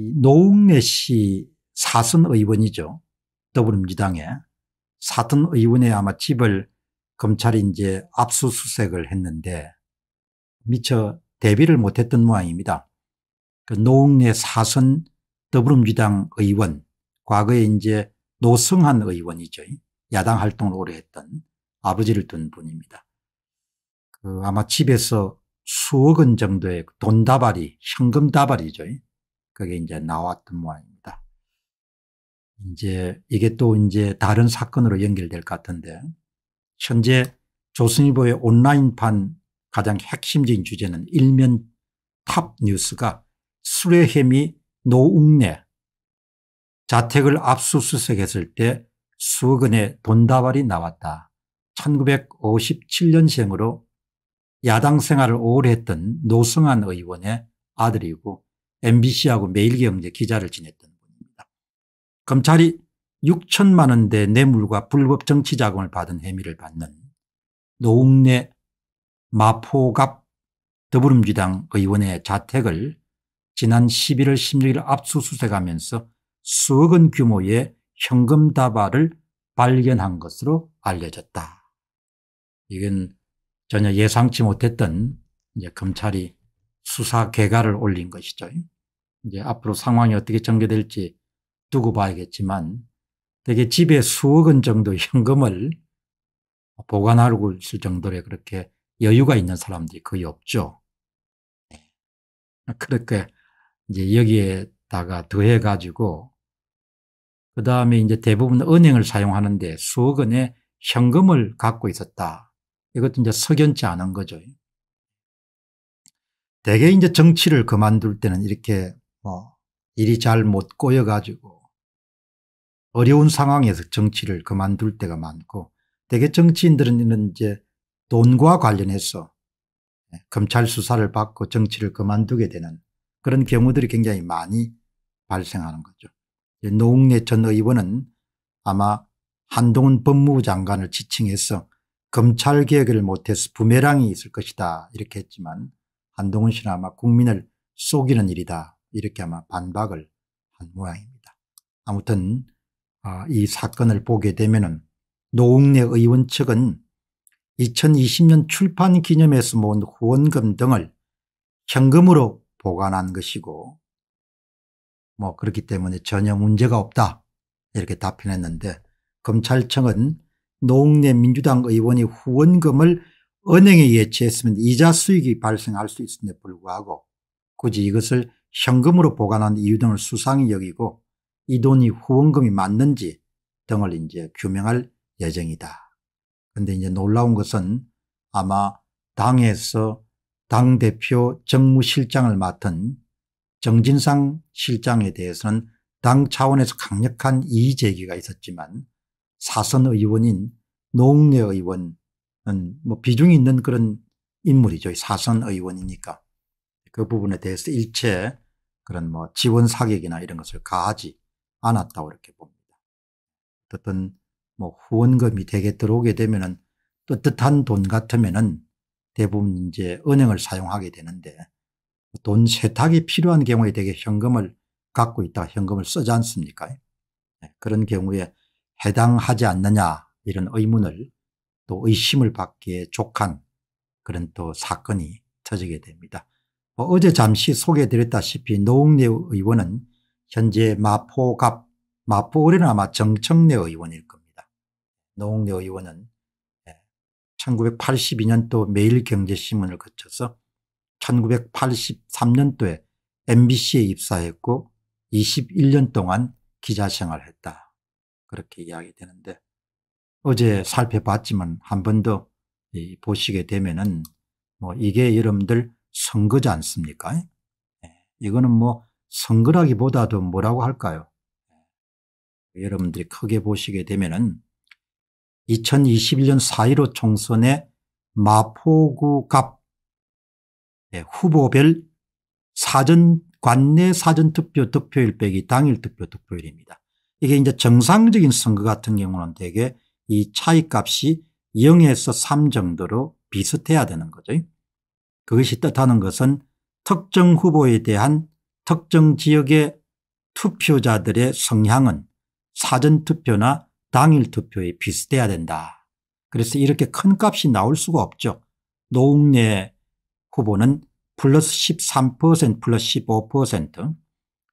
이 노웅래 씨 사선 의원이죠. 더불어민주당의 사선 의원의 아마 집을 검찰이 이제 압수수색을 했는데 미처 대비를 못했던 모양입니다. 그 노웅래 사선 더불어민주당 의원 과거에 이제 노승한 의원이죠. 야당 활동을 오래 했던 아버지를 둔 분입니다. 그 아마 집에서 수억 원 정도의 돈 다발이 현금 다발이죠. 그게 이제 나왔던 모양입니다. 이제 이게 또 이제 다른 사건으로 연결될 것 같은데 현재 조선일보의 온라인판 가장 핵심적인 주제는 일면 탑 뉴스가 수레햄이 노웅래 자택을 압수수색했을 때 수억 원의 돈다발이 나왔다. 1957년생으로 야당 생활을 오래 했던 노승환 의원의 아들이고 MBC하고 매일경제 기자를 지냈던 분입니다. 검찰이 6천만 원대 뇌물과 불법 정치 자금을 받은 혐의를 받는 노웅래 마포갑 더불어민주당 의원의 자택을 지난 11월 16일 압수수색하면서 수억 원 규모의 현금 다발을 발견한 것으로 알려졌다. 이건 전혀 예상치 못했던 이제 검찰이 수사 개가를 올린 것이죠. 이제 앞으로 상황이 어떻게 전개될지 두고 봐야겠지만 대개 집에 수억 원 정도 현금을 보관하고 있을 정도로 그렇게 여유가 있는 사람들이 거의 없죠. 네. 그렇게 이제 여기에다가 더해가지고 그 다음에 이제 대부분 은행을 사용하는데 수억 원의 현금을 갖고 있었다. 이것도 이제 석연치 않은 거죠. 대개 이제 정치를 그만둘 때는 이렇게 뭐 일이 잘 못 꼬여 가지고 어려운 상황에서 정치를 그만둘 때가 많고 대개 정치인들은 이제 돈과 관련해서 검찰 수사를 받고 정치를 그만두게 되는 그런 경우들이 굉장히 많이 발생하는 거죠. 노웅래 전 의원은 아마 한동훈 법무부 장관을 지칭해서 검찰개혁을 못해서 부메랑이 있을 것이다 이렇게 했지만 한동훈 씨는 아마 국민을 속이는 일이다 이렇게 아마 반박을 한 모양입니다. 아무튼 아, 이 사건을 보게 되면은 노웅래 의원 측은 2020년 출판 기념에서 모은 후원금 등을 현금으로 보관한 것이고 뭐 그렇기 때문에 전혀 문제가 없다 이렇게 답변했는데 검찰청은 노웅래 민주당 의원이 후원금을 은행에 예치했으면 이자 수익이 발생할 수 있음에 불구하고 굳이 이것을 현금으로 보관한 이유 등을 수상히 여기고 이 돈이 후원금이 맞는지 등을 이제 규명할 예정이다. 그런데 이제 놀라운 것은 아마 당에서 당대표 정무실장을 맡은 정진상 실장에 대해서는 당 차원에서 강력한 이의 제기가 있었지만 사선 의원인 노웅래 의원 뭐 비중이 있는 그런 인물이죠. 사선 의원이니까. 그 부분에 대해서 일체 그런 뭐 지원 사격이나 이런 것을 가하지 않았다고 이렇게 봅니다. 어떤 뭐 후원금이 되게 들어오게 되면은 뜨뜻한돈 같으면은 대부분 이제 은행을 사용하게 되는데 돈 세탁이 필요한 경우에 되게 현금을 갖고 있다 현금을 쓰지 않습니까? 네, 그런 경우에 해당하지 않느냐 이런 의문을 또 의심을 받기에 족한 그런 또 사건이 터지게 됩니다. 뭐 어제 잠시 소개드렸다시피 노웅래 의원은 현재 마포갑 마포구에는 아마 정청래 의원일 겁니다. 노웅래 의원은 1982년도 예, 매일경제신문을 거쳐서 1983년도에 MBC에 입사했고 21년 동안 기자 생활했다. 그렇게 이야기 되는데 어제 살펴봤지만 한 번 더 보시게 되면은 뭐 이게 여러분들 선거지 않습니까? 예. 이거는 뭐 선거라기보다도 뭐라고 할까요? 예. 여러분들이 크게 보시게 되면은 2021년 4.15총선에 마포구갑 예, 후보별 사전 관내 사전투표 득표일 빼기 당일 투표 득표일입니다. 이게 이제 정상적인 선거 같은 경우는 대개 이 차이값이 0에서 3 정도로 비슷해야 되는 거죠. 그것이 뜻하는 것은 특정 후보에 대한 특정 지역의 투표자들의 성향은 사전투표나 당일투표에 비슷해야 된다. 그래서 이렇게 큰 값이 나올 수가 없죠. 노웅래 후보는 플러스 13% 플러스 15%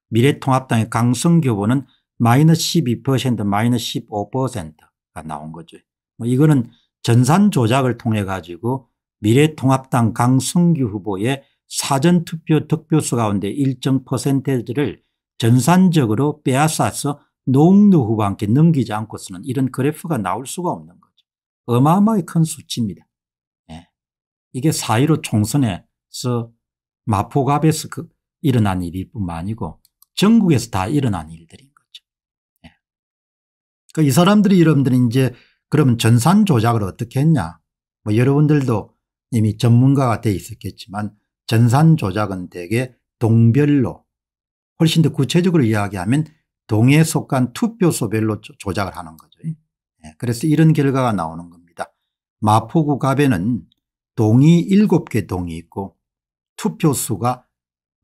미래통합당의 강성규 후보는 마이너스 12% 마이너스 15% 나온 거죠. 뭐 이거는 전산 조작을 통해 가지고 미래통합당 강승규 후보의 사전투표 득표수 가운데 일정 퍼센테이지를 전산적으로 빼앗아서 노웅루 후보와 함께 넘기지 않고서는 이런 그래프가 나올 수가 없는 거죠. 어마어마히 큰 수치입니다. 예. 이게 4.15 총선에서 마포갑에서 그 일어난 일이 뿐만 아니고 전국에서 다 일어난 일들이 그이 그러니까 사람들이 여러분들이 이제 그러면 전산 조작을 어떻게 했냐. 뭐 여러분들도 이미 전문가가 돼 있었겠지만 전산 조작은 대개 동별로 훨씬 더 구체적으로 이야기하면 동에 속한 투표소별로 조작을 하는 거죠. 예, 그래서 이런 결과가 나오는 겁니다. 마포구 갑에는 동이 7개 동이 있고 투표수가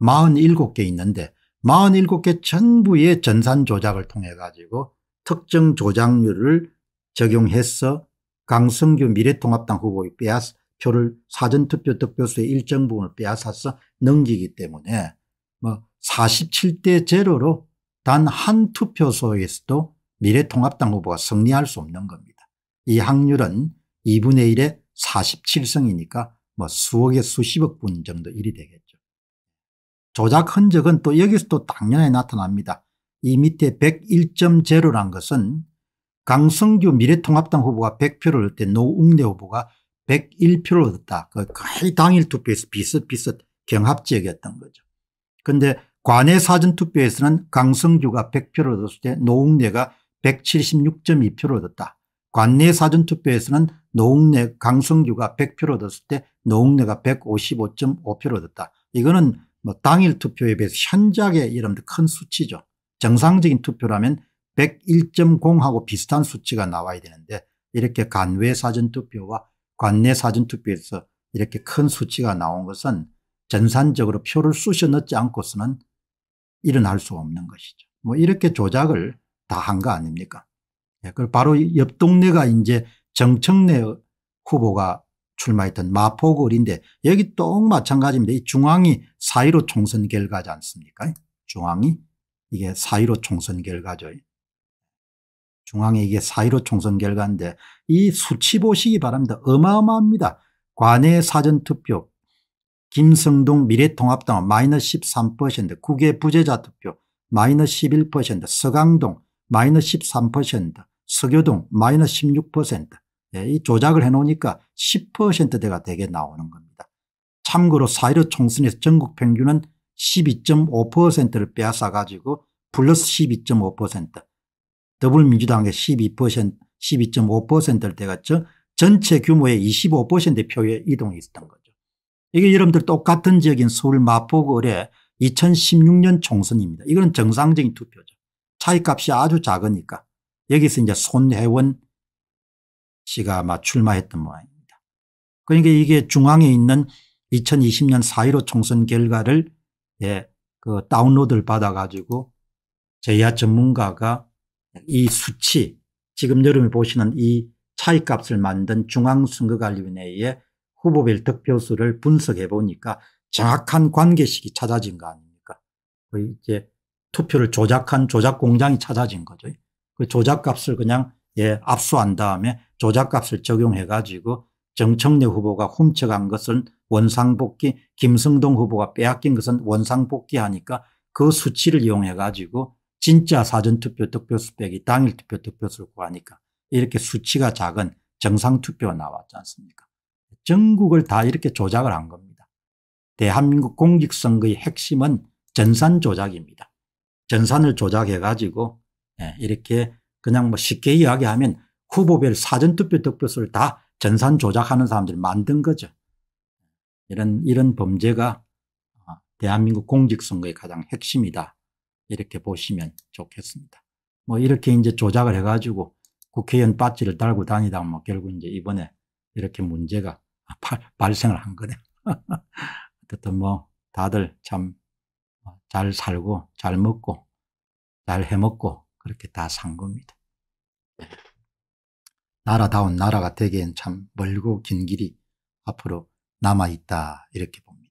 47개 있는데 47개 전부의 전산 조작을 통해 가지고 특정 조작률을 적용해서 강성규 미래통합당 후보의 빼앗 표를 사전투표 득표수의 일정 부분을 빼앗아서 넘기기 때문에 뭐 47대 0로로단 한 투표소에서도 미래통합당 후보가 승리할 수 없는 겁니다. 이 확률은 2분의 1에 47성이니까 뭐 수억에 수십억 분 정도 일이 되겠죠. 조작 흔적은 또 여기서 또 당연히 나타납니다. 이 밑에 101.0란 것은 강성규 미래통합당 후보가 100표를 얻을 때 노웅래 후보가 101표를 얻었다. 그 거의 당일 투표에서 비슷비슷 경합지역이었던 거죠. 그런데 관내 사전투표에서는 강성규가 100표를 얻었을 때 노웅래가 176.2표를 얻었다. 관내 사전투표에서는 노웅래 강성규가 100표를 얻었을 때 노웅래가 155.5표를 얻었다. 이거는 뭐 당일 투표에 비해서 현저하게 이런 큰 수치죠. 정상적인 투표라면 101.0하고 비슷한 수치가 나와야 되는데 이렇게 간외 사전투표와 관내 사전투표에서 이렇게 큰 수치가 나온 것은 전산적으로 표를 쑤셔 넣지 않고서는 일어날 수 없는 것이죠. 뭐 이렇게 조작을 다 한 거 아닙니까? 예, 그걸 바로 옆 동네가 이제 정청래 후보가 출마했던 마포구인데 여기 또 마찬가지입니다. 이 중앙이 4.15 총선 결과지 않습니까? 중앙이 이게 4.15 총선 결과죠. 중앙에 이게 4.15 총선 결과인데 이 수치 보시기 바랍니다. 어마어마합니다. 관외 사전투표 김성동 미래통합당 은 마이너스 13% 국외 부재자 투표 마이너스 11% 서강동 마이너스 13% 서교동 마이너스 16%. 예, 이 조작을 해놓으니까 10%대가 되게 나오는 겁니다. 참고로 4.15 총선에서 전국 평균은 12.5%를 빼앗아가지고 플러스 12.5% 더불민주당의 12% 5를 대갔죠. 전체 규모의 25%의 표에 이동이 있었던 거죠. 이게 여러분들 똑같은 지역인 서울 마포구의 2016년 총선입니다. 이거는 정상적인 투표죠. 차이값이 아주 작으니까 여기서 이제 손혜원 씨가 아마 출마했던 모양입니다. 그러니까 이게 중앙에 있는 2020년 4.15 총선 결과를 예, 그 다운로드를 받아가지고 제야 전문가가 이 수치, 지금 여러분이 보시는 이 차이값을 만든 중앙선거관리위원회의 후보별 득표수를 분석해 보니까 정확한 관계식이 찾아진 거 아닙니까? 그 이제 투표를 조작한 조작 공장이 찾아진 거죠. 그 조작값을 그냥 예, 압수한 다음에 조작값을 적용해 가지고 정청래 후보가 훔쳐간 것은 원상복귀 김성동 후보가 빼앗긴 것은 원상복귀하니까 그 수치를 이용해 가지고 진짜 사전투표 득표수 빼기 당일투표 득표수를 구하니까 이렇게 수치가 작은 정상투표가 나왔지 않습니까 전국을 다 이렇게 조작을 한 겁니다. 대한민국 공직선거의 핵심은 전산 조작입니다. 전산을 조작해 가지고 예, 이렇게 그냥 뭐 쉽게 이야기하면 후보별 사전투표 득표수를 다 전산 조작하는 사람들이 만든 거죠. 이런, 이런 범죄가 아, 대한민국 공직선거의 가장 핵심이다. 이렇게 보시면 좋겠습니다. 뭐 이렇게 이제 조작을 해가지고 국회의원 바지를 달고 다니다 뭐 결국 이제 이번에 이렇게 문제가 발생을 한 거네. 어쨌든 뭐 다들 참 잘 살고 잘 먹고 잘 해먹고 그렇게 다 산 겁니다. 나라다운 나라가 되기엔 참 멀고 긴 길이 앞으로 남아있다 이렇게 봅니다.